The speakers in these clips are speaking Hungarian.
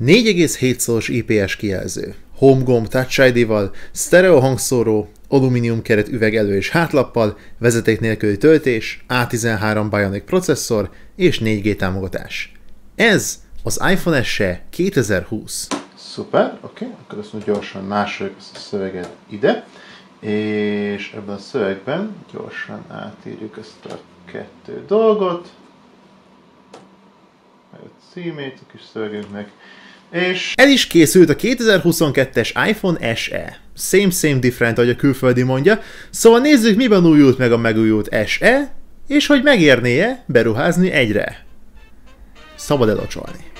4,7-szoros IPS kijelző, home gomb Touch ID-val, stereo hangszóró, alumínium keret üveg elő és hátlappal, vezeték nélküli töltés, A13 Bionic processzor és 4G támogatás. Ez az iPhone SE 2020. Szuper, oké, okay. akkor azt gyorsan másoljuk ezt a szöveget ide, és ebben a szövegben gyorsan átírjuk ezt a kettő dolgot, a címét a kis szövegünknek, és... El is készült a 2022-es iPhone SE. Same, same, different, ahogy a külföldi mondja. Szóval nézzük, miben újult meg a megújult SE, és hogy megérné-e beruházni egyre. Szabad elocsolni.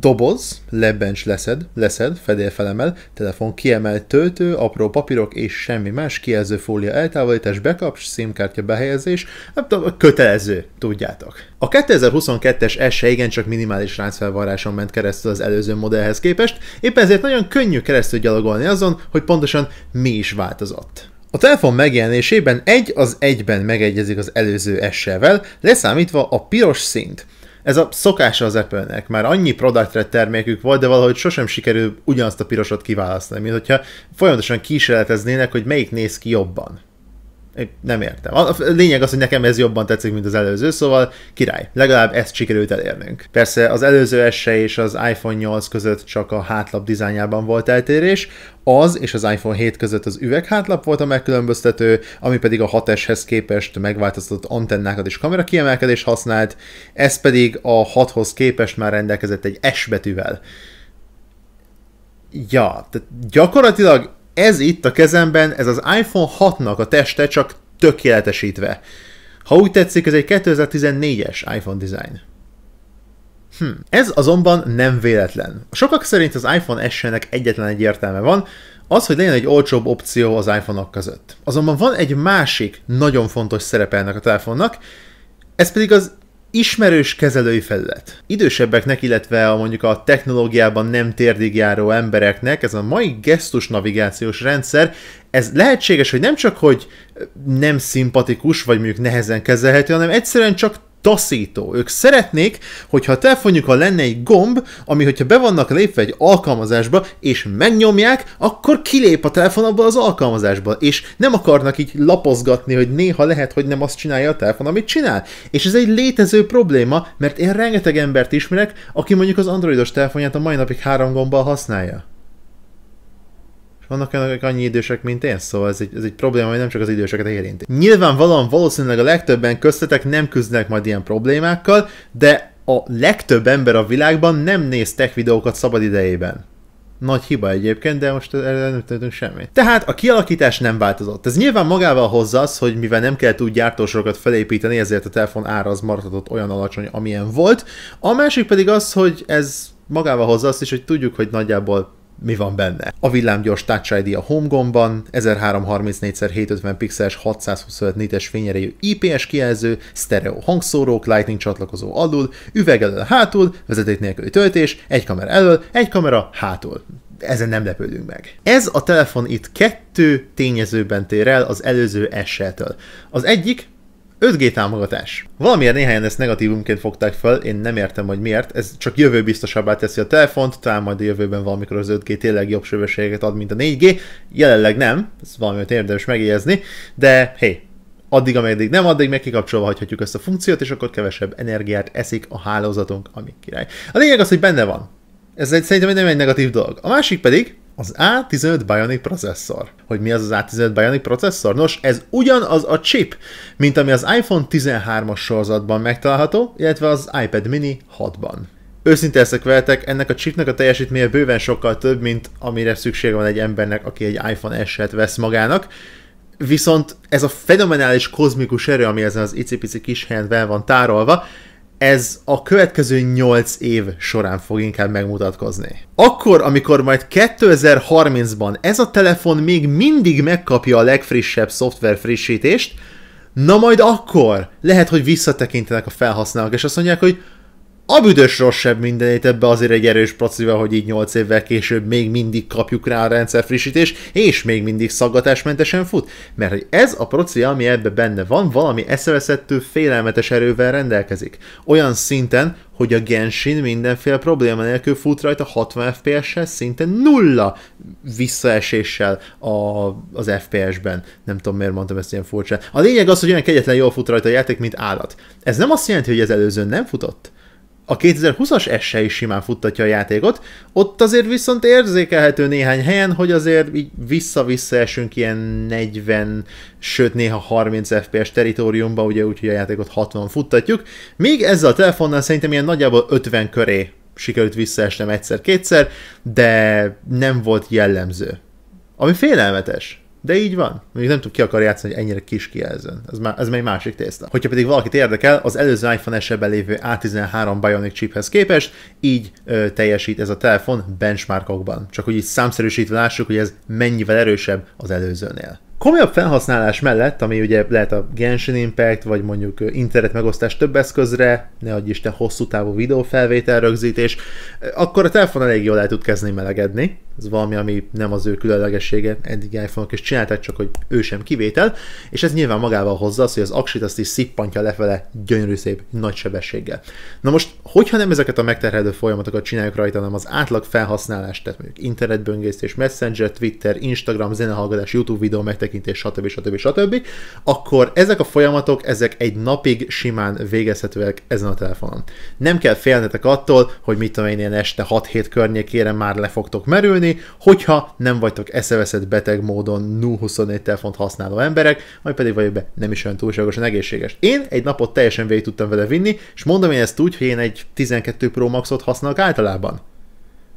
doboz, lebencs leszed, leszed, fedél felemel, telefon kiemel töltő, apró papírok és semmi más, kijelző fólia eltávolítás, bekapcs, színkártya behelyezés, kötelező, tudjátok. A 2022-es S e igencsak minimális ráncfelvarráson ment keresztül az előző modellhez képest, épp ezért nagyon könnyű keresztül gyalogolni azon, hogy pontosan mi is változott. A telefon megjelenésében egy az egyben megegyezik az előző S-sel, leszámítva a piros szint ez a szokása az Apple-nek. Már annyi product termékük volt, de valahogy sosem sikerül ugyanazt a pirosat kiválasztani, mint hogyha folyamatosan kísérleteznének, hogy melyik néz ki jobban nem értem. A lényeg az, hogy nekem ez jobban tetszik, mint az előző, szóval király. Legalább ezt sikerült elérnünk. Persze az előző SE és az iPhone 8 között csak a hátlap dizájnjában volt eltérés, az és az iPhone 7 között az üveghátlap volt a megkülönböztető, ami pedig a 6S-hez képest megváltoztatott antennákat és kamera kiemelkedés használt, ez pedig a 6-hoz képest már rendelkezett egy S betűvel. Ja, tehát gyakorlatilag ez itt a kezemben, ez az iPhone 6-nak a teste csak tökéletesítve. Ha úgy tetszik, ez egy 2014-es iPhone design. Hm. Ez azonban nem véletlen. Sokak szerint az iPhone SE-nek egyetlen egy értelme van, az, hogy legyen egy olcsóbb opció az iPhone-ok között. Azonban van egy másik, nagyon fontos szerepe ennek a telefonnak, ez pedig az Ismerős kezelői felület. Idősebbeknek, illetve a mondjuk a technológiában nem térdig járó embereknek ez a mai gesztus navigációs rendszer, ez lehetséges, hogy nem csak, hogy nem szimpatikus, vagy mondjuk nehezen kezelhető, hanem egyszerűen csak taszító. Ők szeretnék, hogyha a telefonjukon lenne egy gomb, ami hogyha be vannak lépve egy alkalmazásba, és megnyomják, akkor kilép a telefon abból az alkalmazásból, és nem akarnak így lapozgatni, hogy néha lehet, hogy nem azt csinálja a telefon, amit csinál. És ez egy létező probléma, mert én rengeteg embert ismerek, aki mondjuk az androidos telefonját a mai napig három gombbal használja vannak akik annyi idősek, mint én, szóval ez egy, ez egy probléma, ami nem csak az időseket érinti. Nyilvánvalóan valószínűleg a legtöbben köztetek nem küzdenek majd ilyen problémákkal, de a legtöbb ember a világban nem néz tech videókat szabad idejében. Nagy hiba egyébként, de most erre nem tudunk semmit. Tehát a kialakítás nem változott. Ez nyilván magával hozza az, hogy mivel nem kellett úgy gyártósorokat felépíteni, ezért a telefon ára az maradhatott olyan alacsony, amilyen volt. A másik pedig az, hogy ez magával hozza azt is, hogy tudjuk, hogy nagyjából mi van benne. A villámgyors Touch ID a Home gomban, 1334x750 pixeles 625 nites fényerejű IPS kijelző, stereo hangszórók, lightning csatlakozó alul, üveg elől hátul, vezeték nélküli töltés, egy kamera elől, egy kamera hátul ezen nem lepődünk meg. Ez a telefon itt kettő tényezőben tér el az előző s Az egyik, 5G támogatás. Valamiért néhányan ezt negatívumként fogták fel, én nem értem, hogy miért. Ez csak jövő biztosabbá teszi a telefont, talán majd a jövőben valamikor az 5G tényleg jobb sebességet ad, mint a 4G. Jelenleg nem, ez valamiért érdemes megjegyezni, de hé, addig, ameddig nem, addig meg kikapcsolva hagyhatjuk ezt a funkciót, és akkor kevesebb energiát eszik a hálózatunk, ami király. A lényeg az, hogy benne van. Ez egy, szerintem nem egy negatív dolog. A másik pedig, az A15 Bionic processzor. Hogy mi az az A15 Bionic processzor? Nos, ez ugyanaz a chip, mint ami az iPhone 13-as sorozatban megtalálható, illetve az iPad mini 6-ban. Őszinte leszek veletek, ennek a chipnek a teljesítménye bőven sokkal több, mint amire szüksége van egy embernek, aki egy iPhone S-et vesz magának, viszont ez a fenomenális kozmikus erő, ami ezen az icipici kis helyen van tárolva, ez a következő 8 év során fog inkább megmutatkozni. Akkor, amikor majd 2030-ban ez a telefon még mindig megkapja a legfrissebb szoftver frissítést, na majd akkor lehet, hogy visszatekintenek a felhasználók, és azt mondják, hogy a büdös rossz sem mindenét ebbe azért egy erős procival, hogy így 8 évvel később még mindig kapjuk rá a frissítés, és még mindig szaggatásmentesen fut. Mert hogy ez a proci, ami ebbe benne van, valami eszeveszettő félelmetes erővel rendelkezik. Olyan szinten, hogy a Genshin mindenféle probléma nélkül fut rajta 60 FPS-sel, szinte nulla visszaeséssel a, az FPS-ben. Nem tudom, miért mondtam ezt ilyen furcsa. A lényeg az, hogy olyan kegyetlen jól fut rajta a játék, mint állat. Ez nem azt jelenti, hogy az előzőn nem futott a 2020-as esse is simán futtatja a játékot, ott azért viszont érzékelhető néhány helyen, hogy azért így vissza-vissza esünk ilyen 40, sőt néha 30 FPS teritoriumba, ugye hogy a játékot 60 futtatjuk, míg ezzel a telefonnal szerintem ilyen nagyjából 50 köré sikerült visszaesnem egyszer-kétszer, de nem volt jellemző. Ami félelmetes. De így van. Még nem tudom, ki akar játszani, hogy ennyire kis kijelzőn. Ez, már, ez már egy másik tészta. Hogyha pedig valakit érdekel, az előző iPhone SE-ben lévő A13 Bionic chiphez képest így ö, teljesít ez a telefon benchmarkokban. Csak hogy így számszerűsítve lássuk, hogy ez mennyivel erősebb az előzőnél. Komolyabb felhasználás mellett, ami ugye lehet a Genshin Impact, vagy mondjuk internet megosztás több eszközre, ne adj Isten hosszú távú videófelvétel rögzítés, akkor a telefon elég jól el tud kezdeni melegedni ez valami, ami nem az ő különlegessége, eddig iPhone-ok is csinálták, csak hogy ő sem kivétel, és ez nyilván magával hozza az, hogy az aksit azt is szippantja lefele gyönyörű szép nagy sebességgel. Na most, hogyha nem ezeket a megterhelő folyamatokat csináljuk rajta, hanem az átlag felhasználást, tehát mondjuk internetböngészés, messenger, Twitter, Instagram, zenehallgatás, YouTube videó megtekintés, stb. stb. stb. stb. akkor ezek a folyamatok, ezek egy napig simán végezhetőek ezen a telefonon. Nem kell félnetek attól, hogy mit tudom én, én este 6-7 környékére már le fogtok merülni, küldeni, hogyha nem vagytok eszeveszett beteg módon 0-24 telefont használó emberek, majd pedig vagyok be nem is olyan túlságosan egészséges. Én egy napot teljesen végig tudtam vele vinni, és mondom én ezt úgy, hogy én egy 12 Pro Maxot használok általában.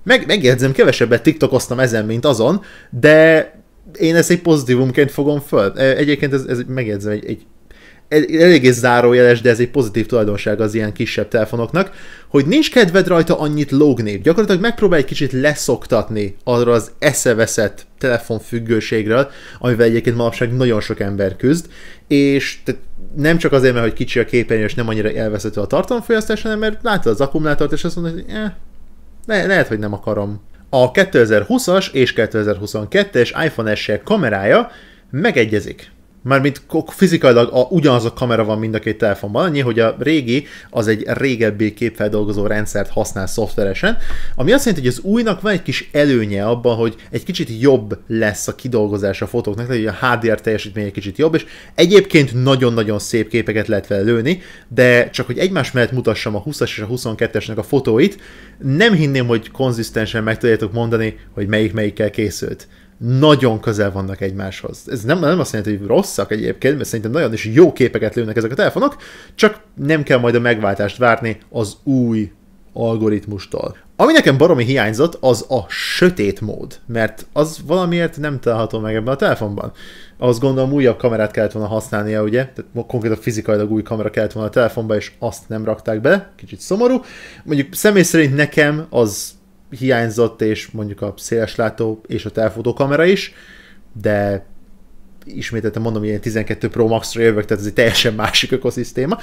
Meg, megjegyzem, kevesebbet tiktokoztam ezen, mint azon, de én ezt egy pozitívumként fogom föl. E, egyébként ez, ez megjegyzem, egy, egy eléggé zárójeles, de ez egy pozitív tulajdonság az ilyen kisebb telefonoknak, hogy nincs kedved rajta annyit lógni. Gyakorlatilag megpróbál egy kicsit leszoktatni arra az eszeveszett telefonfüggőségről, amivel egyébként manapság nagyon sok ember küzd, és nem csak azért, mert hogy kicsi a képernyő, és nem annyira elveszhető a tartalomfogyasztás, hanem mert látod az akkumulátort, és azt mondod, hogy eh, le- lehet, hogy nem akarom. A 2020-as és 2022-es iPhone SE kamerája megegyezik Mármint fizikailag a, ugyanaz a kamera van mind a két telefonban, annyi, hogy a régi az egy régebbi képfeldolgozó rendszert használ szoftveresen, ami azt jelenti, hogy az újnak van egy kis előnye abban, hogy egy kicsit jobb lesz a kidolgozás a fotóknak, tehát hogy a HDR teljesítmény egy kicsit jobb, és egyébként nagyon-nagyon szép képeket lehet vele lőni, de csak hogy egymás mellett mutassam a 20-as és a 22-esnek a fotóit, nem hinném, hogy konzisztensen meg tudjátok mondani, hogy melyik melyikkel készült nagyon közel vannak egymáshoz. Ez nem, nem azt jelenti, hogy rosszak egyébként, mert szerintem nagyon is jó képeket lőnek ezek a telefonok, csak nem kell majd a megváltást várni az új algoritmustól. Ami nekem baromi hiányzott, az a sötét mód, mert az valamiért nem található meg ebben a telefonban. Azt gondolom újabb kamerát kellett volna használnia, ugye? Tehát konkrétan fizikailag új kamera kellett volna a telefonba, és azt nem rakták be, kicsit szomorú. Mondjuk személy szerint nekem az hiányzott, és mondjuk a széleslátó és a kamera is, de ismételten mondom, ilyen 12 Pro Max-ra jövök, tehát ez egy teljesen másik ökoszisztéma.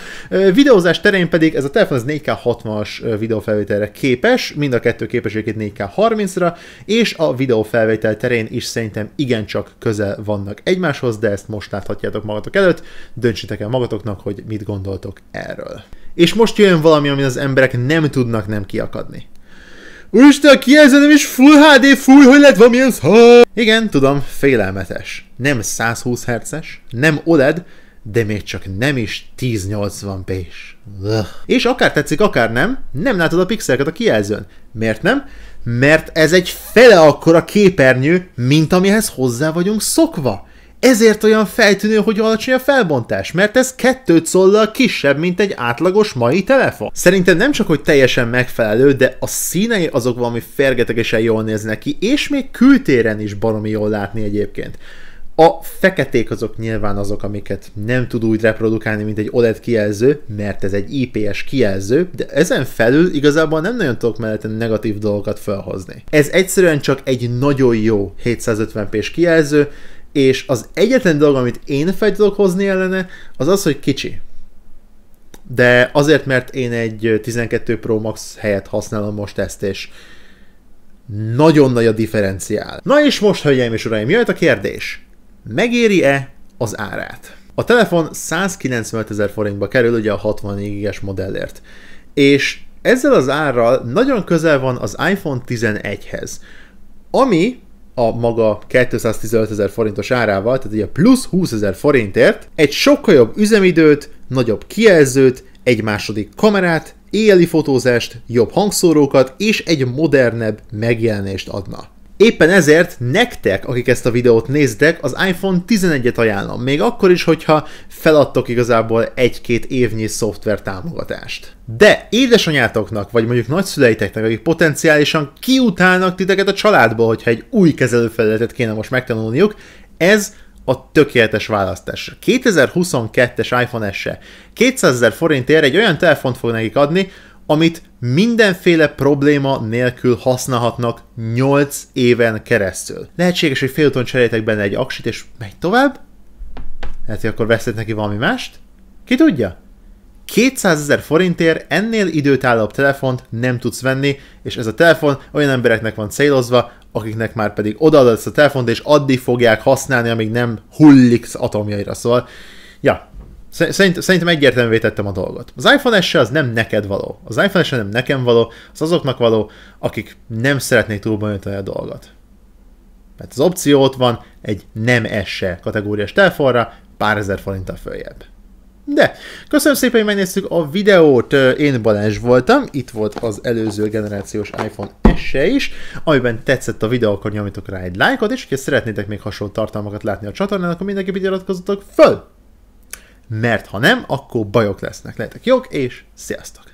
Videózás terén pedig ez a telefon az 4K60-as videófelvételre képes, mind a kettő képes egyébként 4K30-ra, és a videófelvétel terén is szerintem igencsak közel vannak egymáshoz, de ezt most láthatjátok magatok előtt, döntsétek el magatoknak, hogy mit gondoltok erről. És most jön valami, amin az emberek nem tudnak nem kiakadni. Úristen, kijelző is Full HD, full, hogy lett valamilyen szó? Igen, tudom, félelmetes. Nem 120 Hz-es, nem OLED, de még csak nem is 1080p-s. És akár tetszik, akár nem, nem látod a pixeleket a kijelzőn. Miért nem? Mert ez egy fele akkora képernyő, mint amihez hozzá vagyunk szokva. Ezért olyan feltűnő, hogy alacsony a felbontás, mert ez kettőt szollal kisebb, mint egy átlagos mai telefon. Szerintem nem csak, hogy teljesen megfelelő, de a színei azok valami fergetegesen jól néznek ki, és még kültéren is baromi jól látni egyébként. A feketék azok nyilván azok, amiket nem tud úgy reprodukálni, mint egy OLED kijelző, mert ez egy IPS kijelző, de ezen felül igazából nem nagyon tudok mellette negatív dolgokat felhozni. Ez egyszerűen csak egy nagyon jó 750p-s kijelző, és az egyetlen dolog, amit én fel tudok hozni ellene, az az, hogy kicsi. De azért, mert én egy 12 Pro Max helyet használom most ezt, és nagyon nagy a differenciál. Na és most, hölgyeim és uraim, jöhet a kérdés. Megéri-e az árát? A telefon 195 ezer forintba kerül ugye a 64 gigas modellért, és ezzel az árral nagyon közel van az iPhone 11-hez, ami a maga 215 ezer forintos árával, tehát ugye plusz 20 ezer forintért egy sokkal jobb üzemidőt, nagyobb kijelzőt, egy második kamerát, éjjeli fotózást, jobb hangszórókat és egy modernebb megjelenést adna. Éppen ezért nektek, akik ezt a videót néztek, az iPhone 11-et ajánlom, még akkor is, hogyha feladtok igazából egy-két évnyi szoftver támogatást. De édesanyátoknak, vagy mondjuk nagyszüleiteknek, akik potenciálisan kiutálnak titeket a családból, hogyha egy új kezelőfelületet kéne most megtanulniuk, ez a tökéletes választás. 2022-es iPhone SE 200 ezer forintért egy olyan telefont fog nekik adni, amit mindenféle probléma nélkül használhatnak 8 éven keresztül. Lehetséges, hogy félúton cseréltek benne egy aksit, és megy tovább? Lehet, hogy akkor veszett neki valami mást? Ki tudja? 200 ezer forintért ennél időtállóbb telefont nem tudsz venni, és ez a telefon olyan embereknek van célozva, akiknek már pedig odaadod ezt a telefont, és addig fogják használni, amíg nem hullik az atomjaira. Szóval, ja, szerint, szerintem egyértelművé tettem a dolgot. Az iPhone s az nem neked való. Az iPhone s nem nekem való, az azoknak való, akik nem szeretnék túlbonyolítani a dolgot. Mert az opció ott van egy nem esse kategóriás telefonra, pár ezer a följebb. De, köszönöm szépen, hogy megnéztük a videót, én Balázs voltam, itt volt az előző generációs iPhone S-e is, amiben tetszett a videó, akkor nyomjatok rá egy lájkot, és ha szeretnétek még hasonló tartalmakat látni a csatornán, akkor mindenképp iratkozzatok föl! mert ha nem, akkor bajok lesznek. Lehetek jók, és sziasztok!